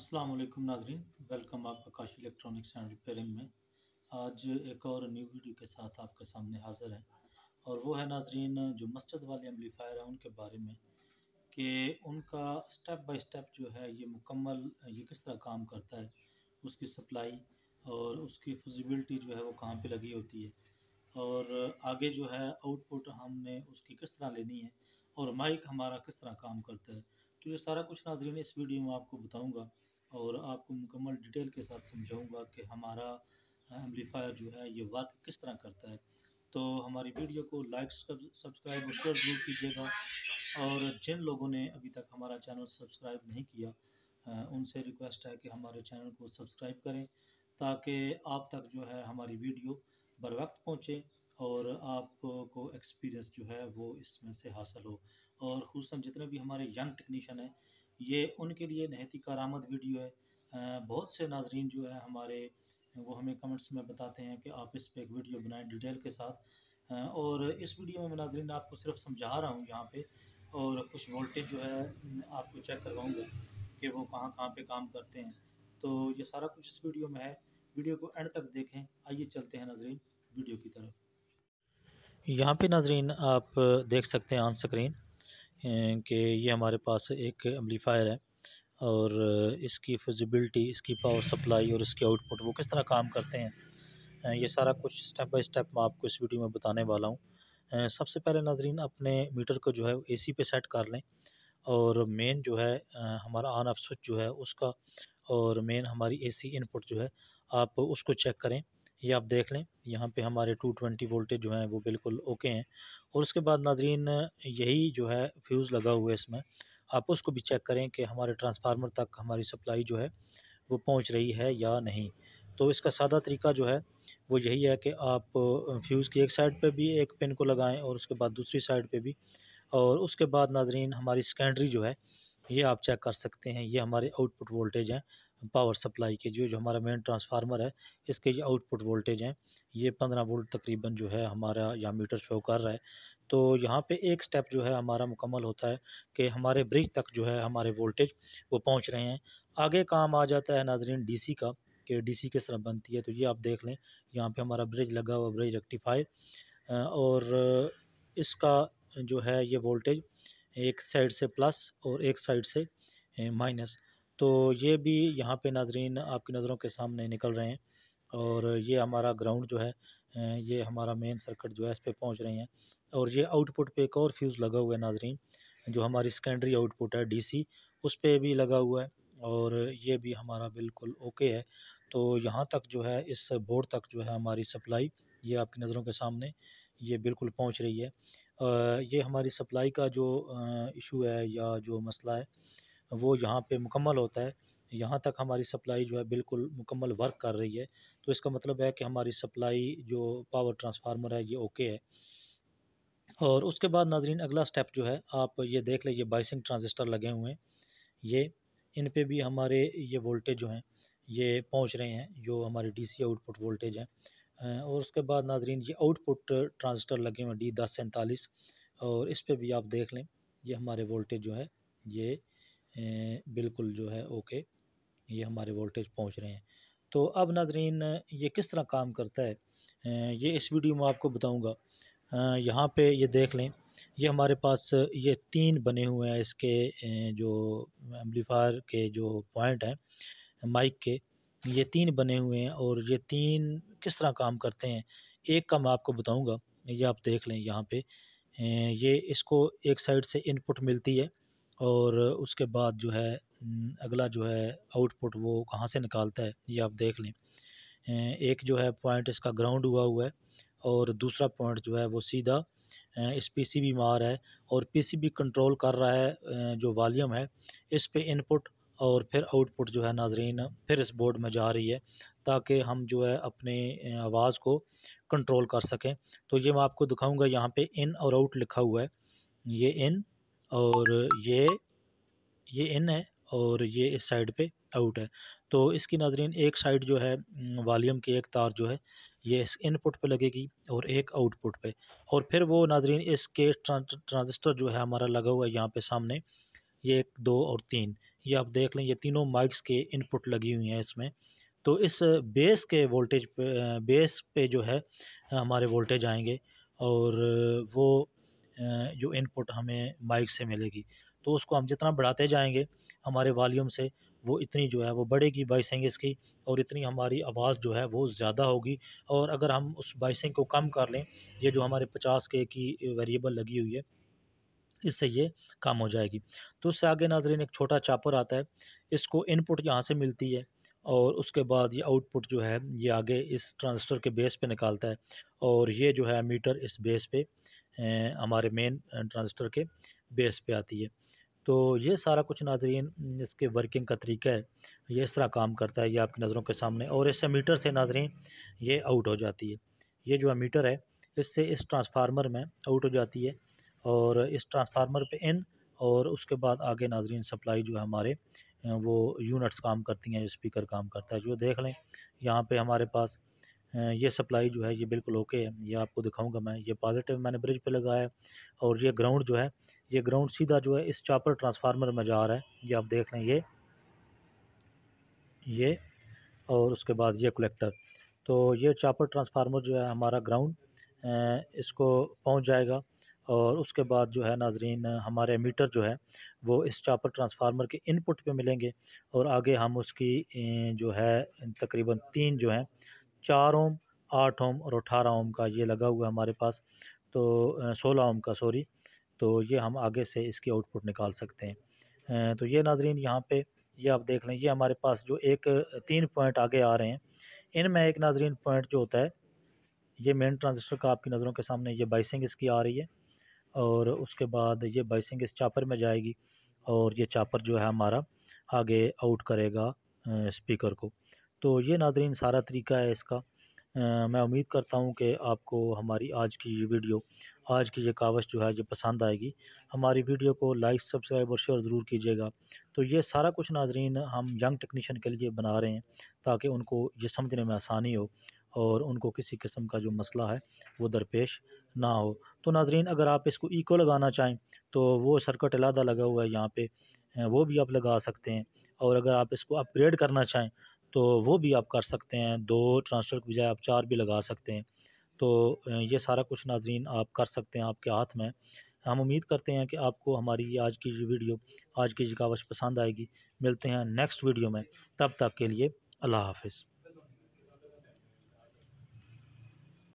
अस्सलाम वालेकुम नाजरीन वेलकम आप प्रकाश इलेक्ट्रॉनिक्स एंड रिपेयरिंग में आज एक और न्यू वीडियो के साथ आपके सामने हाज़िर हैं और वो है नाजरीन जो मस्जिद वाले एम्पलीफायर हैं उनके बारे में कि उनका स्टेप बाय स्टेप जो है ये मुकम्मल ये किस तरह काम करता है उसकी सप्लाई और उसकी फिजिबिलिटी जो है वो कहाँ पर लगी होती है और आगे जो है आउटपुट हमने उसकी किस तरह लेनी है और माइक हमारा किस तरह काम करता है तो ये सारा कुछ नाजरीन इस वीडियो में आपको बताऊँगा और आपको मुकम्मल डिटेल के साथ समझाऊँगा कि हमारा एम्पलीफायर जो है ये वर्क किस तरह करता है तो हमारी वीडियो को लाइक सब्सक्राइब और शेयर जरूर कीजिएगा और जिन लोगों ने अभी तक हमारा चैनल सब्सक्राइब नहीं किया उनसे रिक्वेस्ट है कि हमारे चैनल को सब्सक्राइब करें ताकि आप तक जो है हमारी वीडियो बर वक्त पहुँचे और आपको एक्सपीरियंस जो है वो इसमें से हासिल हो और खूस जितने भी हमारे यंग टेक्नीशियन हैं ये उनके लिए नहती कारामद वीडियो है बहुत से नाजरन जो है हमारे वो हमें कमेंट्स में बताते हैं कि आप इस पर एक वीडियो बनाएं डिटेल के साथ और इस वीडियो में नाजरीन आपको सिर्फ समझा रहा हूँ यहाँ पर और कुछ वोल्टेज जो है आपको चेक करवाऊँगा कि वो कहाँ कहाँ पर काम करते हैं तो ये सारा कुछ इस वीडियो में है वीडियो को एंड तक देखें आइए चलते हैं नाजरीन वीडियो की तरफ यहाँ पे नाजरीन आप देख सकते हैं ऑन स्क्रीन कि ये हमारे पास एक एम्पलीफायर है और इसकी फिजिबिलिटी इसकी पावर सप्लाई और इसके आउटपुट वो किस तरह काम करते हैं ये सारा कुछ स्टेप बाय स्टेप मैं आपको इस वीडियो में बताने वाला हूँ सबसे पहले नाजरीन अपने मीटर को जो है एसी पे सेट कर लें और मेन जो है हमारा ऑन ऑफ स्विच जो है उसका और मेन हमारी एसी इनपुट जो है आप उसको चेक करें ये आप देख लें यहाँ पे हमारे 220 वोल्टेज जो हैं वो बिल्कुल ओके हैं और उसके बाद नाजरीन यही जो है फ्यूज़ लगा हुआ है इसमें आप उसको भी चेक करें कि हमारे ट्रांसफार्मर तक हमारी सप्लाई जो है वो पहुँच रही है या नहीं तो इसका सादा तरीका जो है वो यही है कि आप फ्यूज़ की एक साइड पर भी एक पिन को लगाएँ और उसके बाद दूसरी साइड पर भी और उसके बाद नाजरीन हमारी सेकेंडरी जो है ये आप चेक कर सकते हैं ये हमारे आउटपुट वोल्टेज हैं पावर सप्लाई के जो जो हमारा मेन ट्रांसफार्मर है इसके जो आउटपुट वोल्टेज हैं ये पंद्रह वोल्ट तकरीबन जो है हमारा यहाँ मीटर शो कर रहा है तो यहाँ पे एक स्टेप जो है हमारा मुकम्मल होता है कि हमारे ब्रिज तक जो है हमारे वोल्टेज वो पहुँच रहे हैं आगे काम आ जाता है नाजरीन डी का कि डी सी किस तरह बनती है तो ये आप देख लें यहाँ पर हमारा ब्रिज लगा हुआ ब्रिज रेक्टिफाइड और इसका जो है ये वोल्टेज एक साइड से प्लस और एक साइड से माइनस तो ये भी यहाँ पे नाजरीन आपकी नज़रों के सामने निकल रहे हैं और ये हमारा ग्राउंड जो है ये हमारा मेन सर्किट जो है इस पर पहुँच रहे हैं और ये आउटपुट पे एक और फ्यूज़ लगा हुआ है नाजरीन जो हमारी सेकेंडरी आउटपुट है डीसी उस पर भी लगा हुआ है और ये भी हमारा बिल्कुल ओके है तो यहाँ तक जो है इस बोर्ड तक जो है हमारी सप्लाई ये आपकी नज़रों के सामने ये बिल्कुल पहुँच रही है ये हमारी सप्लाई का जो इशू है या जो मसला है वो यहाँ पे मुकम्मल होता है यहाँ तक हमारी सप्लाई जो है बिल्कुल मुकम्मल वर्क कर रही है तो इसका मतलब है कि हमारी सप्लाई जो पावर ट्रांसफार्मर है ये ओके है और उसके बाद नाजरीन अगला स्टेप जो है आप ये देख लें ये बाइसिंग ट्रांजिस्टर लगे हुए हैं ये इन पे भी हमारे ये वोल्टेज जो हैं ये पहुंच रहे हैं जो हमारे डीसी आउटपुट वोल्टेज हैं और उसके बाद नाजरीन ये आउटपुट ट्रांजिस्टर लगे हुए हैं डी दस सैंतालीस और इस पर भी आप देख लें ये हमारे वोल्टेज जो है ये बिल्कुल जो है ओके ये हमारे वोल्टेज पहुंच रहे हैं तो अब नाजरीन ये किस तरह काम करता है अं, ये इस वीडियो में आपको बताऊंगा अं, यहाँ पे ये देख लें ये हमारे पास ये तीन बने हुए हैं इसके अं, जो एम्पलीफायर के जो पॉइंट हैं माइक के ये तीन बने हुए हैं और ये तीन किस तरह काम करते हैं एक का मैं आपको बताऊँगा ये आप देख लें यहाँ पर ये इसको एक साइड से इनपुट मिलती है और उसके बाद जो है अगला जो है आउटपुट वो कहाँ से निकालता है ये आप देख लें एक जो है पॉइंट इसका ग्राउंड हुआ हुआ है और दूसरा पॉइंट जो है वो सीधा इस पीसीबी में आ रहा है और पीसीबी कंट्रोल कर रहा है जो वॉल्यूम है इस पे इनपुट और फिर आउटपुट जो है नाजरीन फिर इस बोर्ड में जा रही है ताकि हम जो है अपने आवाज़ को कंट्रोल कर सकें तो ये मैं आपको दिखाऊंगा यहाँ पे इन और आउट लिखा हुआ है ये इन और ये ये इन है और ये इस साइड पे आउट है तो इसकी नाजरीन एक साइड जो है वालीम की एक तार जो है ये इस इनपुट पे लगेगी और एक आउटपुट पे और फिर वो नाजरीन इसके ट्रांजिस्टर जो है हमारा लगा हुआ है यहाँ पे सामने ये एक दो और तीन ये आप देख लें ये तीनों माइक्स के इनपुट लगी हुई हैं इसमें तो इस बेस के वोल्टेज पे बेस पे जो है हमारे वोल्टेज आएंगे और वो जो इनपुट हमें माइक से मिलेगी तो उसको हम जितना बढ़ाते जाएंगे हमारे वॉल्यूम से वो इतनी जो है वो बढ़ेगी बाइसिंग इसकी और इतनी हमारी आवाज़ जो है वो ज़्यादा होगी और अगर हम उस बाइसिंग को कम कर लें ये जो हमारे पचास के की वेरिएबल लगी हुई है इससे ये कम हो जाएगी तो उससे आगे नाजरीन एक छोटा चापर आता है इसको इनपुट यहाँ से मिलती है और उसके बाद ये आउटपुट जो है ये आगे इस ट्रांजिस्टर के बेस पे निकालता है और ये जो है मीटर इस बेस पे हमारे मेन ट्रांजिस्टर के बेस पे आती है तो ये सारा कुछ नाजरीन इसके वर्किंग का तरीका है ये इस तरह काम करता है ये आपकी नज़रों के सामने और इससे मीटर से नाजरीन ये आउट हो जाती है ये जो है मीटर है इससे इस ट्रांसफार्मर में आउट हो जाती है और इस ट्रांसफार्मर पर इन और उसके बाद आगे नाजरीन सप्लाई जो है हमारे वो यूनिट्स काम करती हैं जो स्पीकर काम करता है जो देख लें यहाँ पे हमारे पास ये सप्लाई जो है ये बिल्कुल ओके है ये आपको दिखाऊंगा मैं ये पॉजिटिव मैंने ब्रिज पे लगाया है और ये ग्राउंड जो है ये ग्राउंड सीधा जो है इस चापर ट्रांसफार्मर में जा रहा है ये आप देख लें ये ये और उसके बाद ये कलेक्टर तो ये चापर ट्रांसफार्मर जो है हमारा ग्राउंड इसको पहुँच जाएगा और उसके बाद जो है नाजरीन हमारे मीटर जो है वो इस चापर ट्रांसफार्मर के इनपुट पे मिलेंगे और आगे हम उसकी जो है तकरीबन तीन जो है चार ओम आठ ओम और अठारह ओम का ये लगा हुआ है हमारे पास तो सोलह ओम का सॉरी तो ये हम आगे से इसकी आउटपुट निकाल सकते हैं तो ये नाजरीन यहाँ पर ये आप देख लें ये हमारे पास जो एक तीन पॉइंट आगे आ रहे हैं इनमें एक नाजरीन पॉइंट जो होता है ये मेन ट्रांजिस्टर का आपकी नज़रों के सामने ये बाइसिंग इसकी आ रही है और उसके बाद ये बाइसिंग इस चापर में जाएगी और ये चापर जो है हमारा आगे आउट करेगा स्पीकर को तो ये नादरीन सारा तरीका है इसका आ, मैं उम्मीद करता हूँ कि आपको हमारी आज की ये वीडियो आज की ये कावश जो है ये पसंद आएगी हमारी वीडियो को लाइक सब्सक्राइब और शेयर ज़रूर कीजिएगा तो ये सारा कुछ नाजरीन हम यंग टेक्नीशियन के लिए बना रहे हैं ताकि उनको ये समझने में आसानी हो और उनको किसी किस्म का जो मसला है वो दरपेश ना हो तो नाजरीन अगर आप इसको इको लगाना चाहें तो वो सर्कट अलहदा लगा हुआ है यहाँ पे वो भी आप लगा सकते हैं और अगर आप इसको अपग्रेड करना चाहें तो वो भी आप कर सकते हैं दो ट्रांसफर के बजाय आप चार भी लगा सकते हैं तो ये सारा कुछ नाजरीन आप कर सकते हैं आपके हाथ में हम उम्मीद करते हैं कि आपको हमारी आज की ये वीडियो आज की जिकावश पसंद आएगी मिलते हैं नेक्स्ट वीडियो में तब तक के लिए अल्लाह हाफिज़